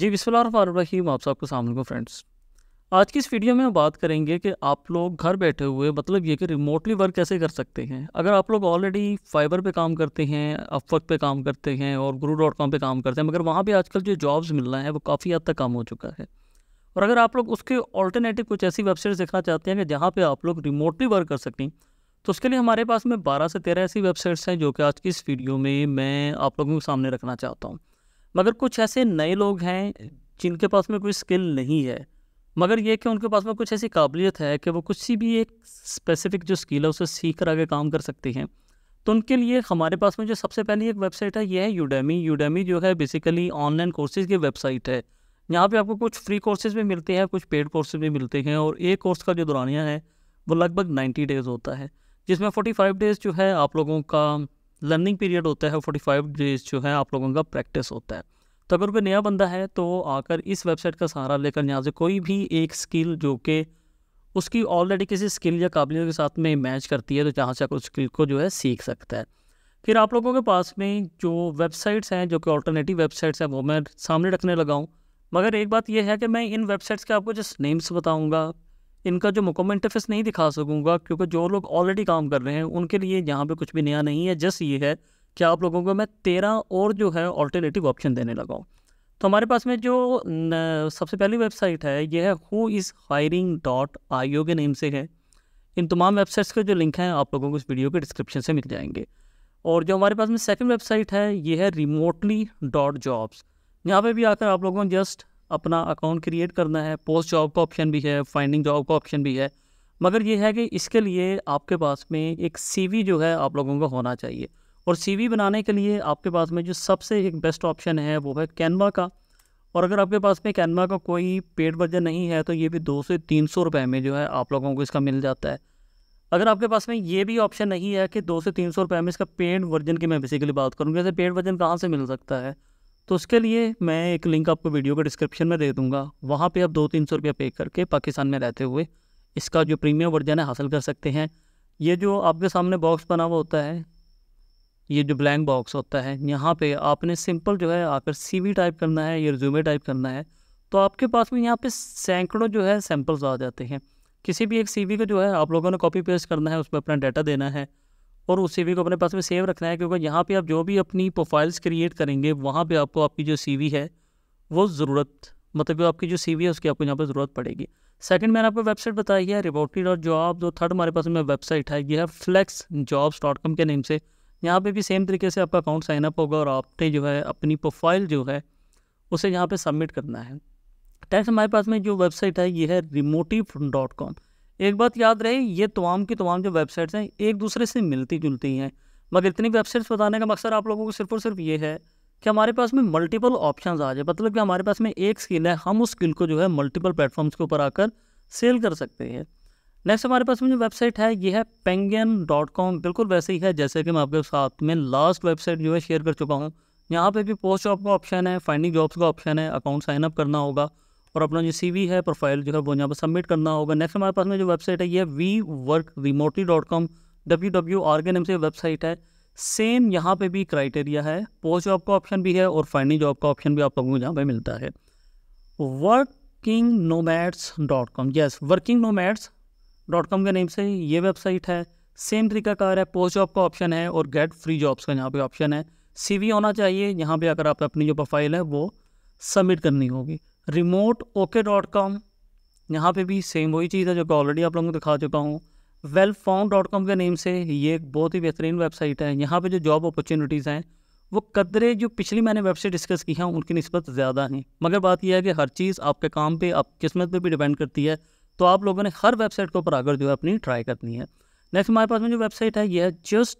जी बिस्फिल्लाम आप सबको सामने फ्रेंड्स आज की इस वीडियो में हम बात करेंगे कि आप लोग घर बैठे हुए मतलब ये कि रिमोटली वर्क कैसे कर सकते हैं अगर आप लोग ऑलरेडी फाइबर पे काम करते हैं अफवर्क पे काम करते हैं और गुरु डॉट कॉम पर काम करते हैं मगर वहाँ भी आजकल जो जॉब्स मिल रहा है वो काफ़ी हद तक कम हो चुका है और अगर आप लोग उसके ऑल्टरनेटिव कुछ ऐसी वेबसाइट्स देखना चाहते हैं कि जहाँ पर आप लोग रिमोटली वर्क कर सकें तो उसके लिए हमारे पास में बारह से तेरह ऐसी वेबसाइट्स हैं जो कि आज की इस वीडियो में मैं आप लोगों के सामने रखना चाहता हूँ मगर कुछ ऐसे नए लोग हैं जिनके पास में कोई स्किल नहीं है मगर ये कि उनके पास में कुछ ऐसी काबिलियत है कि वो कुछ सी भी एक स्पेसिफिक जो स्किल है उसे सीख कर आगे काम कर सकती हैं तो उनके लिए हमारे पास में जो सबसे पहली एक वेबसाइट है ये है यूडेमी यूडेमी जो है बेसिकली ऑनलाइन कोर्सेज़ की वेबसाइट है यहाँ पे आपको कुछ फ्री कोर्सेज भी मिलते हैं कुछ पेड कोर्सेज भी मिलते हैं और एक कोर्स का जो दुरानिया है वो लगभग नाइन्टी डेज़ होता है जिसमें फोर्टी फाइव डेज़ जो है आप लोगों का लर्निंग पीरियड होता है फोर्टी फाइव डेज जो है आप लोगों का प्रैक्टिस होता है तो अगर कोई नया बंदा है तो आकर इस वेबसाइट का सहारा लेकर यहाँ से कोई भी एक स्किल जो कि उसकी ऑलरेडी किसी स्किल या काबिलियत के साथ में मैच करती है तो जहाँ से आप उस स्किल को जो है सीख सकता है फिर आप लोगों के पास में जो वेबसाइट्स हैं जो कि ऑल्टरनेटिव वेबसाइट्स हैं वो मैं सामने रखने लगा हूँ मगर एक बात यह है कि मैं इन वेबसाइट्स के आपको जस्ट नेम्स बताऊँगा इनका जो मुकम्मल इंटरफेस नहीं दिखा सकूँगा क्योंकि जो लोग ऑलरेडी काम कर रहे हैं उनके लिए यहाँ पर कुछ भी नया नहीं है जस्ट ये है कि आप लोगों को मैं तेरह और जो है ऑल्टरनेटिव ऑप्शन देने लगा तो हमारे पास में जो न, सबसे पहली वेबसाइट है यह है who is hiring dot AI के नेम से है इन तमाम वेबसाइट्स के जो लिंक हैं आप लोगों को इस वीडियो के डिस्क्रिप्शन से मिल जाएंगे और जो हमारे पास में सेकंड वेबसाइट है ये है रिमोटली डॉट जॉब्स यहाँ पर भी आकर आप लोगों को जस्ट अपना अकाउंट क्रिएट करना है पोस्ट जॉब का ऑप्शन भी है फाइंडिंग जॉब का ऑप्शन भी है मगर ये है कि इसके लिए आपके पास में एक सीवी जो है आप लोगों का होना चाहिए और सीवी बनाने के लिए आपके पास में जो सबसे एक बेस्ट ऑप्शन है वो है कैनवा का और अगर आपके पास में कैनवा का कोई पेड वर्जन नहीं है तो ये भी दो से तीन सौ रुपये में जो है आप लोगों को इसका मिल जाता है अगर आपके पास में ये भी ऑप्शन नहीं है कि दो से तीन सौ रुपये में इसका पेड वर्जन की मैं बेसिकली बात करूँगी जैसे पेड वर्जन कहाँ से मिल सकता है तो उसके लिए मैं एक लिंक आपको वीडियो के डिस्क्रिप्शन में दे दूँगा वहाँ पर आप दो तीन सौ रुपया पे करके पाकिस्तान में रहते हुए इसका जो प्रीमियम वर्जन है हासिल कर सकते हैं ये जो आपके सामने बॉक्स बना हुआ होता है ये जो ब्लैंक बॉक्स होता है यहाँ पे आपने सिंपल जो है आकर सीवी टाइप करना है या रिज्यूमे टाइप करना है तो आपके पास में यहाँ पे सैकड़ों जो है सैम्पल्स आ जाते हैं किसी भी एक सीवी को जो है आप लोगों ने कॉपी पेस्ट करना है उस पर अपना डाटा देना है और उस सी को अपने पास में सेव रखना है क्योंकि यहाँ पे आप जो भी अपनी प्रोफाइल्स क्रिएट करेंगे वहाँ पे आपको आपकी जो सी है वो ज़रूरत मतलब जो आपकी जो सी है उसकी आपको यहाँ पर ज़रूरत पड़ेगी सेकंड मैंने आपको वेबसाइट बताई है रिबोटी डॉट जॉब जो थर्ड हमारे पास में वेबसाइट है यह है फ्लैक्स जॉब्स डॉट कॉम के नेम से यहाँ पे भी सेम तरीके से आपका अकाउंट साइनअप होगा और आपने जो है अपनी प्रोफाइल जो है उसे यहाँ पर सबमिट करना है टैक्स हमारे पास में जो वेबसाइट है ये है रिमोटिव डॉट कॉम एक बात याद रहे ये तमाम की तमाम जो वेबसाइट्स हैं एक दूसरे से मिलती जुलती हैं मगर इतनी वेबसाइट्स बताने का मकसद आप लोगों को सिर्फ और सिर्फ ये है कि हमारे पास में मल्टीपल ऑप्शंस आ जाए मतलब कि हमारे पास में एक स्किल है हम उस स्किल को जो है मल्टीपल प्लेटफॉर्म्स के ऊपर आकर सेल कर सकते हैं नेक्स्ट हमारे पास में जो वेबसाइट है ये है पेंगन डॉट कॉम बिल्कुल वैसे ही है जैसे कि मैं आपके साथ में लास्ट वेबसाइट जो है शेयर कर चुका हूँ यहाँ पर भी पोस्ट जॉब का ऑप्शन है फाइंडिंग जॉब्स का ऑप्शन है अकाउंट साइनअप करना होगा और अपना जो सी है प्रोफाइल जो है वो यहाँ पर सबमिट करना होगा नेक्स्ट हमारे पास में जो वेबसाइट है ये we work remotely dot com W W के एम से वेबसाइट है सेम यहाँ पे भी क्राइटेरिया है पोस्ट जॉब का ऑप्शन भी है और फाइनली जॉब का ऑप्शन भी आप लोगों को यहाँ पर मिलता है working nomads dot com yes working nomads dot com के नेम से ये वेबसाइट है सेम तरीका कार है पोस्ट जॉब का ऑप्शन है और गेट फ्री जॉब्स का यहाँ पे ऑप्शन है सीवी होना चाहिए यहाँ पे अगर आप अपनी जो प्रोफाइल है वो सबमिट करनी होगी रिमोट ओके डॉट कॉम यहाँ पर भी सेम वही चीज़ है जो कि ऑलरेडी आप लोगों को दिखा चुका हूँ वेल फॉर्म डॉट कॉम के नेम से ये एक बहुत ही बेहतरीन वेबसाइट है यहाँ पे जो जॉब अपॉर्चुनिटीज़ हैं वो कदरे जो पिछली मैंने वेबसाइट डिस्कस की हैं उनकी नस्बत ज़्यादा हैं मगर बात यह है कि हर चीज़ आपके काम पर आप किस्मत पर भी डिपेंड करती है तो आप लोगों ने हर वेबसाइट के ऊपर आकर जो है अपनी ट्राई करनी है नेक्स्ट हमारे पास में जो वेबसाइट है ये है जस्ट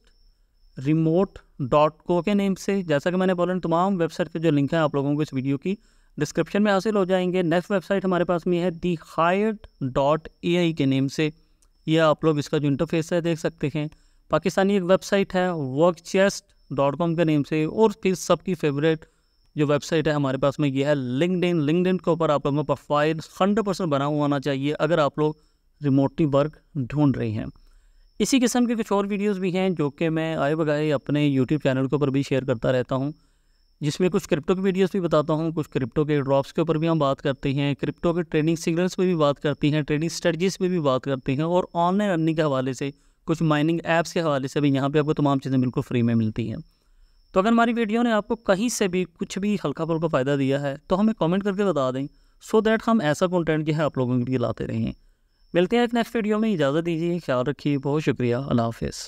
रिमोट डॉट को के नेम से जैसा कि मैंने बोला तमाम वेबसाइट के जो लिंक हैं आप लोगों को इस वीडियो की डिस्क्रिप्शन में हासिल हो जाएंगे नेक्स्ट वेबसाइट हमारे पास में है दी हायर डॉट ए आई के नेम से यह आप लोग इसका जो इंटरफेस है देख सकते हैं पाकिस्तानी एक वेबसाइट है वर्क चेस्ट डॉट कॉम के नेम से और फिर सबकी फेवरेट जो वेबसाइट है हमारे पास में यह है लिंकड लिंकड इन के ऊपर आप लोगों का प्रोफाइल हंड्रेड परसेंट बना हुआ होना चाहिए अगर आप लोग रिमोटली वर्क ढूंढ रहे हैं इसी किस्म के कुछ और वीडियोज़ भी हैं जो कि मैं आए बगाए अपने यूट्यूब चैनल के ऊपर भी शेयर करता रहता हूँ जिसमें कुछ क्रिप्टो की वीडियोस भी बताता हूँ कुछ क्रिप्टो के ड्रॉप्स के ऊपर भी हम बात करते हैं क्रिप्टो के ट्रेडिंग सिग्नल्स पर भी बात करती हैं ट्रेडिंग स्ट्रेटजीज पर भी बात करते हैं और ऑनलाइन अर्निंग के हवाले से कुछ माइनिंग ऐप्स के हवाले से भी यहाँ पर आपको तमाम चीज़ें बिल्कुल फ्री में मिलती हैं तो अगर हमारी वीडियो ने आपको कहीं से भी कुछ भी हल्का फुल्का फ़ायदा दिया है तो हमें कॉमेंट करके बता दें सो दैट हम ऐसा कॉन्टेंट जो है आप लोगों के लिए लाते रहें मिलते हैं एक नेक्स्ट वीडियो में इजाज़त दीजिए ख्याल रखिए बहुत शुक्रिया अल्लाह हाफिज़